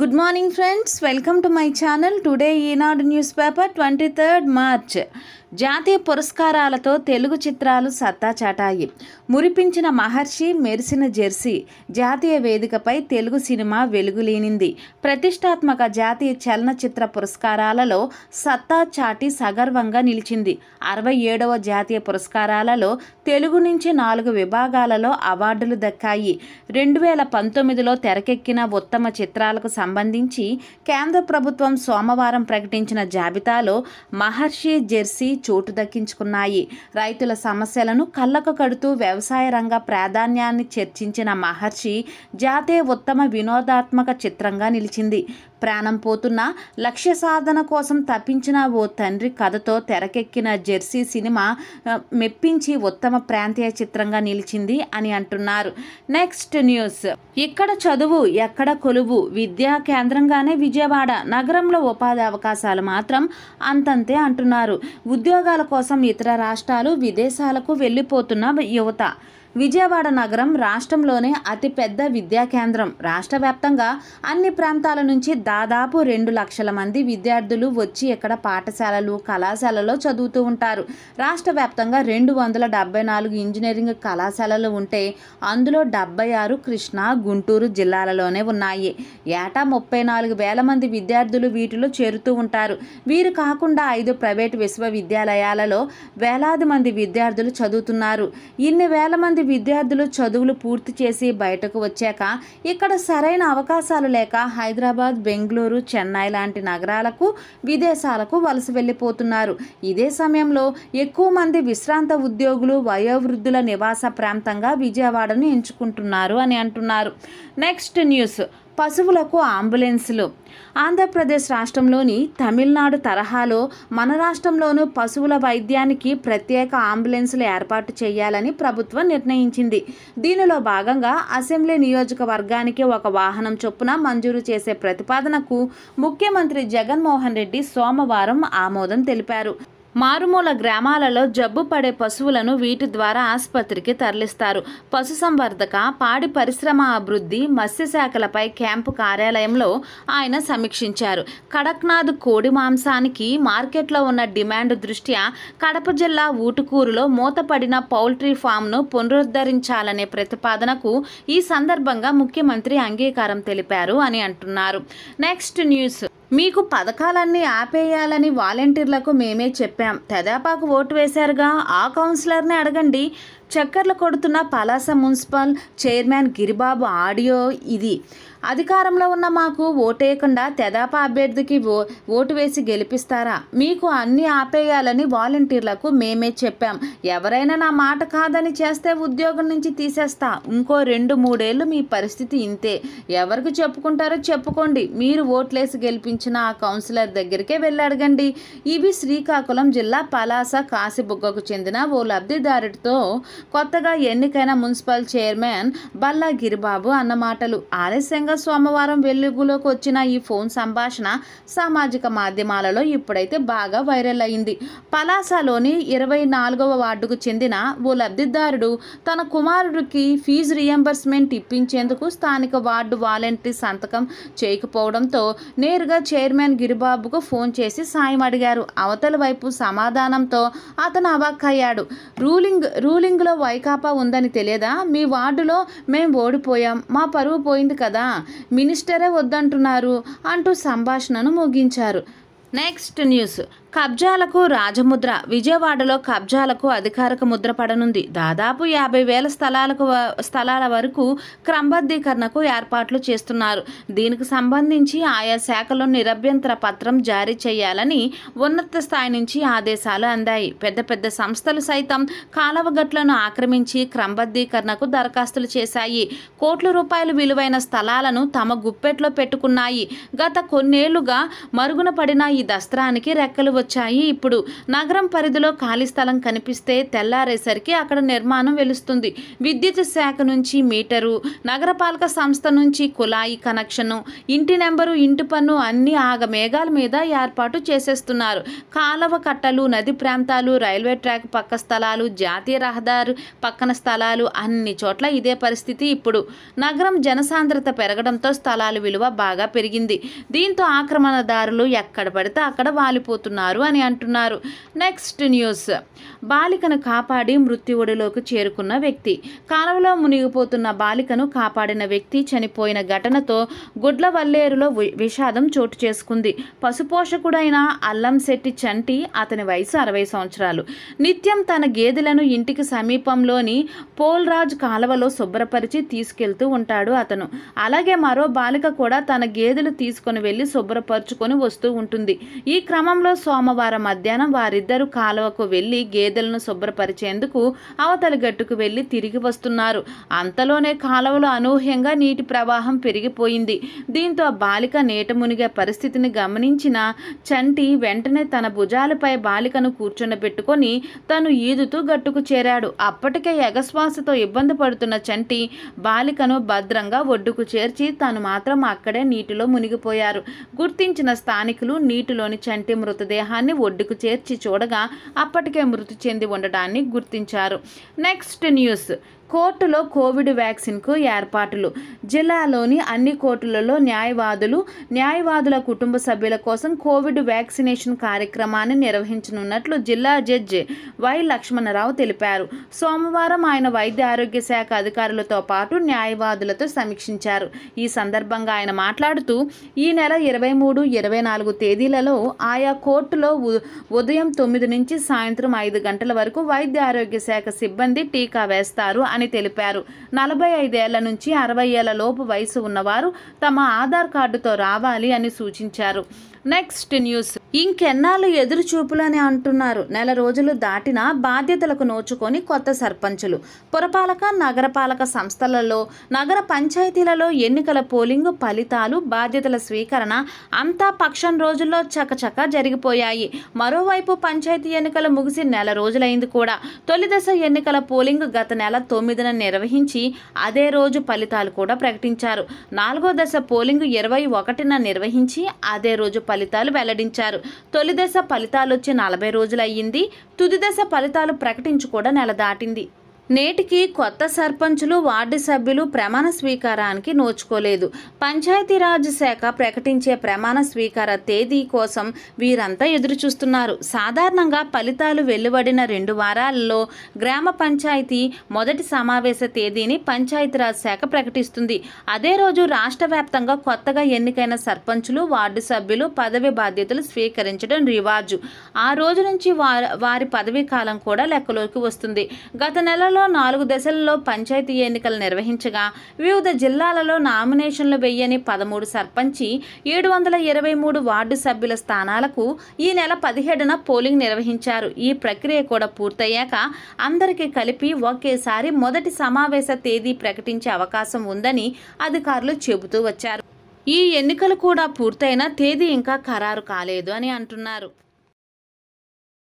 good morning friends welcome to my channel today Eenadu news paper twenty third March జాతీయ పురస్కారాలతో తెలుగు చిత్రాలు సత్తా చాటాయి మురిపించిన మహర్షి మెరిసిన జెర్సీ జాతీయ వేదికపై తెలుగు సినిమా వెలుగులీనింది ప్రతిష్టాత్మక జాతీయ చలనచిత్ర పురస్కారాలలో సత్తా చాటి సగర్వంగా నిలిచింది అరవై ఏడవ జాతీయ పురస్కారాలలో తెలుగు నుంచి నాలుగు విభాగాలలో అవార్డులు దక్కాయి రెండు వేల పంతొమ్మిదిలో తెరకెక్కిన ఉత్తమ చిత్రాలకు సంబంధించి కేంద్ర ప్రభుత్వం సోమవారం ప్రకటించిన జాబితాలో మహర్షి జెర్సీ చోటు దక్కించుకున్నాయి రైతుల సమస్యలను కళ్ళకు కడుతూ వ్యవసాయ రంగ ప్రాధాన్యాన్ని చర్చించిన మహర్షి జాతీయ ఉత్తమ వినోదాత్మక చిత్రంగా నిలిచింది ప్రాణం పోతున్న లక్ష్య సాధన కోసం తప్పించిన ఓ తండ్రి కథతో తెరకెక్కిన జెర్సీ సినిమా మెప్పించి ఉత్తమ ప్రాంతీయ చిత్రంగా నిలిచింది అని అంటున్నారు నెక్స్ట్ న్యూస్ ఇక్కడ చదువు ఎక్కడ కొలువు విద్య విద్యా కేంద్రంగానే విజయవాడ నగరంలో ఉపాధి అవకాశాలు మాత్రం అంతంతే అంటున్నారు ఉద్యోగాల కోసం ఇతర రాష్ట్రాలు విదేశాలకు వెళ్ళిపోతున్న యువత విజయవాడ నగరం రాష్ట్రంలోనే అతిపెద్ద విద్యా కేంద్రం రాష్ట్ర వ్యాప్తంగా అన్ని ప్రాంతాల నుంచి దాదాపు రెండు లక్షల మంది విద్యార్థులు వచ్చి ఇక్కడ పాఠశాలలు కళాశాలలో చదువుతూ ఉంటారు రాష్ట్ర వ్యాప్తంగా రెండు వందల డెబ్బై నాలుగు ఇంజనీరింగ్ కళాశాలలు ఉంటే అందులో డెబ్బై ఆరు కృష్ణా గుంటూరు జిల్లాలలోనే ఉన్నాయి ఏటా ముప్పై నాలుగు వేల మంది విద్యార్థులు వీటిలో చేరుతూ ఉంటారు వీరు కాకుండా ఐదు ప్రైవేటు విశ్వవిద్యాలయాలలో వేలాది మంది విద్యార్థులు చదువుతున్నారు ఇన్ని వేల మంది మంది విద్యార్థులు చదువులు పూర్తి చేసి బయటకు వచ్చాక ఇక్కడ సరైన అవకాశాలు లేక హైదరాబాద్ బెంగళూరు చెన్నై లాంటి నగరాలకు విదేశాలకు వలస వెళ్ళిపోతున్నారు ఇదే సమయంలో ఎక్కువ మంది విశ్రాంత ఉద్యోగులు వయోవృద్ధుల నివాస ప్రాంతంగా విజయవాడను ఎంచుకుంటున్నారు అని అంటున్నారు నెక్స్ట్ న్యూస్ పశువులకు అంబులెన్సులు ఆంధ్రప్రదేశ్ రాష్ట్రంలోని తమిళనాడు తరహాలో మన రాష్ట్రంలోనూ పశువుల వైద్యానికి ప్రత్యేక అంబులెన్సులు ఏర్పాటు చేయాలని ప్రభుత్వం నిర్ణయించింది దీనిలో భాగంగా అసెంబ్లీ నియోజకవర్గానికి ఒక వాహనం చొప్పున మంజూరు చేసే ప్రతిపాదనకు ముఖ్యమంత్రి జగన్మోహన్ రెడ్డి సోమవారం ఆమోదం తెలిపారు మారుమూల గ్రామాలలో జబ్బు పడే పశువులను వీటి ద్వారా ఆసుపత్రికి తరలిస్తారు పశుసంవర్ధక పాడి పరిశ్రమ అభివృద్ధి మత్స్యశాఖలపై క్యాంపు కార్యాలయంలో ఆయన సమీక్షించారు కడక్నాథ్ కోడి మాంసానికి మార్కెట్లో ఉన్న డిమాండ్ దృష్ట్యా కడప జిల్లా ఊటుకూరులో మూతపడిన పౌల్ట్రీ ఫామ్ను పునరుద్ధరించాలనే ప్రతిపాదనకు ఈ సందర్భంగా ముఖ్యమంత్రి అంగీకారం తెలిపారు అని అంటున్నారు నెక్స్ట్ న్యూస్ మీకు పథకాలన్నీ ఆపేయాలని వాలంటీర్లకు మేమే చెప్పాం తెదాపాకు ఓటు వేశారుగా ఆ కౌన్సిలర్ని అడగండి చక్కర్లు కొడుతున్న Palasa municipal chairman Giribabu audio ఇది అధికారంలో ఉన్న మాకు ఓటేయకుండా తెదాపా అభ్యర్థికి ఓ ఓటు వేసి గెలిపిస్తారా మీకు అన్ని ఆపేయాలని వాలంటీర్లకు మేమే చెప్పాం ఎవరైనా నా మాట కాదని చేస్తే ఉద్యోగం నుంచి తీసేస్తా ఇంకో రెండు మూడేళ్ళు మీ పరిస్థితి ఇంతే ఎవరికి చెప్పుకుంటారో చెప్పుకోండి మీరు ఓట్లేసి గెలిపించిన ఆ కౌన్సిలర్ దగ్గరికే వెళ్ళడగండి ఇవి శ్రీకాకుళం జిల్లా పలాస కాశీబుగ్గకు చెందిన ఓ లబ్ధిదారుడితో కొత్తగా ఎన్నికైన మున్సిపల్ చైర్మన్ బల్లా గిరిబాబు అన్నమాటలు ఆలస్యంగా సోమవారం వెలుగులోకి వచ్చిన ఈ ఫోన్ సంభాషణ సామాజిక మాధ్యమాలలో ఇప్పుడైతే బాగా వైరల్ అయింది పలాసలోని ఇరవై నాలుగవ వార్డుకు చెందిన ఓ లబ్ధిదారుడు తన కుమారుడికి ఫీజు రియంబర్స్మెంట్ ఇప్పించేందుకు స్థానిక వార్డు వాలంటీర్ సంతకం చేయకపోవడంతో నేరుగా చైర్మన్ గిరిబాబుకు ఫోన్ చేసి సాయం అడిగారు అవతల వైపు సమాధానంతో అతను అవాక్కయ్యాడు రూలింగ్ రూలింగ్ పరువులో వైకాపా ఉందని తెలియదా మీ వార్డులో మేము ఓడిపోయాం మా పరువు పోయింది కదా మినిస్టరే వద్దంటున్నారు అంటూ సంభాషణను ముగించారు నెక్స్ట్ న్యూస్ కబ్జాలకు రాజముద్ర విజయవాడలో కబ్జాలకు అధికారిక ముద్ర పడనుంది దాదాపు యాభై వేల స్థలాలకు స్థలాల వరకు క్రమబద్ధీకరణకు ఏర్పాట్లు చేస్తున్నారు దీనికి సంబంధించి ఆయా శాఖలో నిరభ్యంతర పత్రం జారీ చేయాలని ఉన్నత స్థాయి నుంచి ఆదేశాలు అందాయి పెద్ద పెద్ద సంస్థలు సైతం కాలవగట్లను ఆక్రమించి క్రమబద్ధీకరణకు దరఖాస్తులు చేశాయి కోట్ల రూపాయలు విలువైన స్థలాలను తమ గుప్పెట్లో పెట్టుకున్నాయి గత కొన్నేళ్లుగా మరుగున పడిన ఈ దస్త్రానికి రెక్కలు వచ్చాయి ఇప్పుడు నగరం పరిధిలో ఖాళీ స్థలం కనిపిస్తే తెల్లారేసరికి అక్కడ నిర్మాణం వెలుస్తుంది విద్యుత్ శాఖ నుంచి మీటరు నగరపాలక సంస్థ నుంచి కులాయి కనెక్షను ఇంటి నెంబరు ఇంటి పన్ను అన్ని ఆగమేఘాల మీద ఏర్పాటు చేసేస్తున్నారు కాలవ కట్టలు నది ప్రాంతాలు రైల్వే ట్రాక్ పక్క స్థలాలు జాతీయ రహదారు పక్కన స్థలాలు అన్ని చోట్ల ఇదే పరిస్థితి ఇప్పుడు నగరం జనసాంద్రత పెరగడంతో స్థలాలు విలువ బాగా పెరిగింది దీంతో ఆక్రమణదారులు ఎక్కడ పడితే అక్కడ వాలిపోతున్నారు చేస్తున్నారు అని అంటున్నారు నెక్స్ట్ న్యూస్ బాలికను కాపాడి మృత్యువుడిలోకి చేరుకున్న వ్యక్తి కాలువలో మునిగిపోతున్న బాలికను కాపాడిన వ్యక్తి చనిపోయిన ఘటనతో గుడ్లవల్లేరులో విషాదం చోటు చేసుకుంది పశుపోషకుడైన అల్లంశెట్టి చంటి అతని వయసు అరవై సంవత్సరాలు నిత్యం తన గేదెలను ఇంటికి సమీపంలోని పోల్రాజ్ కాలువలో శుభ్రపరిచి తీసుకెళ్తూ ఉంటాడు అతను అలాగే మరో బాలిక కూడా తన గేదెలు తీసుకుని వెళ్ళి శుభ్రపరుచుకొని వస్తూ ఉంటుంది ఈ క్రమంలో సోమవారం మధ్యాహ్నం వారిద్దరూ కాలువకు వెళ్లి గేదెలను శుభ్రపరిచేందుకు అవతలి గట్టుకు వెళ్లి తిరిగి వస్తున్నారు అంతలోనే కాలువలో అనూహ్యంగా నీటి ప్రవాహం పెరిగిపోయింది దీంతో ఆ బాలిక నీట మునిగే పరిస్థితిని గమనించిన చంటి వెంటనే తన భుజాలపై బాలికను కూర్చున్నబెట్టుకొని తను ఈదుతూ గట్టుకు చేరాడు అప్పటికే ఎగశ్వాసతో ఇబ్బంది పడుతున్న చంటి బాలికను భద్రంగా ఒడ్డుకు చేర్చి తను మాత్రం అక్కడే నీటిలో మునిగిపోయారు గుర్తించిన స్థానికులు నీటిలోని చంటి మృతదేహం మృతదేహాన్ని ఒడ్డుకు చేర్చి చూడగా అప్పటికే మృతి చెంది ఉండడాన్ని గుర్తించారు నెక్స్ట్ న్యూస్ కోర్టులో కోవిడ్ వ్యాక్సిన్కు ఏర్పాట్లు జిల్లాలోని అన్ని కోర్టులలో న్యాయవాదులు న్యాయవాదుల కుటుంబ సభ్యుల కోసం కోవిడ్ వ్యాక్సినేషన్ కార్యక్రమాన్ని నిర్వహించనున్నట్లు జిల్లా జడ్జి వై లక్ష్మణరావు తెలిపారు సోమవారం ఆయన వైద్య ఆరోగ్య శాఖ అధికారులతో పాటు న్యాయవాదులతో సమీక్షించారు ఈ సందర్భంగా ఆయన మాట్లాడుతూ ఈ నెల ఇరవై మూడు ఇరవై నాలుగు తేదీలలో ఆయా కోర్టులో ఉదయం తొమ్మిది నుంచి సాయంత్రం ఐదు గంటల వరకు వైద్య ఆరోగ్య శాఖ సిబ్బంది టీకా వేస్తారు అని తెలిపారు నలభై ఐదేళ్ల నుంచి అరవై ఏళ్ల లోపు వయసు ఉన్నవారు తమ ఆధార్ కార్డుతో రావాలి అని సూచించారు నెక్స్ట్ న్యూస్ ఇంకెన్నాళ్ళు ఎదురు చూపులని అంటున్నారు నెల రోజులు దాటినా బాధ్యతలకు నోచుకొని కొత్త సర్పంచులు పురపాలక నగరపాలక సంస్థలలో నగర పంచాయతీలలో ఎన్నికల పోలింగ్ ఫలితాలు బాధ్యతల స్వీకరణ అంతా పక్షం రోజుల్లో చకచక జరిగిపోయాయి మరోవైపు పంచాయతీ ఎన్నికలు ముగిసి నెల రోజులైంది కూడా తొలిదశ ఎన్నికల పోలింగ్ గత నెల తొమ్మిది తొమ్మిదిన నిర్వహించి అదే రోజు ఫలితాలు కూడా ప్రకటించారు నాలుగో దశ పోలింగ్ ఇరవై ఒకటిన నిర్వహించి అదే రోజు ఫలితాలు వెల్లడించారు తొలి దశ ఫలితాలు వచ్చి నలభై రోజులు అయ్యింది తుది దశ ఫలితాలు ప్రకటించి కూడా నెల దాటింది నేటికి కొత్త సర్పంచులు వార్డు సభ్యులు ప్రమాణ స్వీకారానికి నోచుకోలేదు పంచాయతీరాజ్ శాఖ ప్రకటించే ప్రమాణ స్వీకార తేదీ కోసం వీరంతా ఎదురుచూస్తున్నారు సాధారణంగా ఫలితాలు వెలువడిన రెండు వారాల్లో గ్రామ పంచాయతీ మొదటి సమావేశ తేదీని పంచాయతీరాజ్ శాఖ ప్రకటిస్తుంది అదే రోజు రాష్ట్ర వ్యాప్తంగా కొత్తగా ఎన్నికైన సర్పంచులు వార్డు సభ్యులు పదవి బాధ్యతలు స్వీకరించడం రివాజు ఆ రోజు నుంచి వారి పదవీ కాలం కూడా లెక్కలోకి వస్తుంది గత నెలలో రాష్ట్రంలో నాలుగు దశలలో పంచాయతీ ఎన్నికలు నిర్వహించగా వివిధ జిల్లాలలో నామినేషన్లు వెయ్యని పదమూడు సర్పంచి ఏడు వందల ఇరవై మూడు వార్డు సభ్యుల స్థానాలకు ఈ నెల పదిహేడున పోలింగ్ నిర్వహించారు ఈ ప్రక్రియ కూడా పూర్తయ్యాక అందరికీ కలిపి ఒకేసారి మొదటి సమావేశ తేదీ ప్రకటించే అవకాశం ఉందని అధికారులు చెబుతూ వచ్చారు ఈ ఎన్నికలు కూడా పూర్తయిన తేదీ ఇంకా ఖరారు కాలేదు అని అంటున్నారు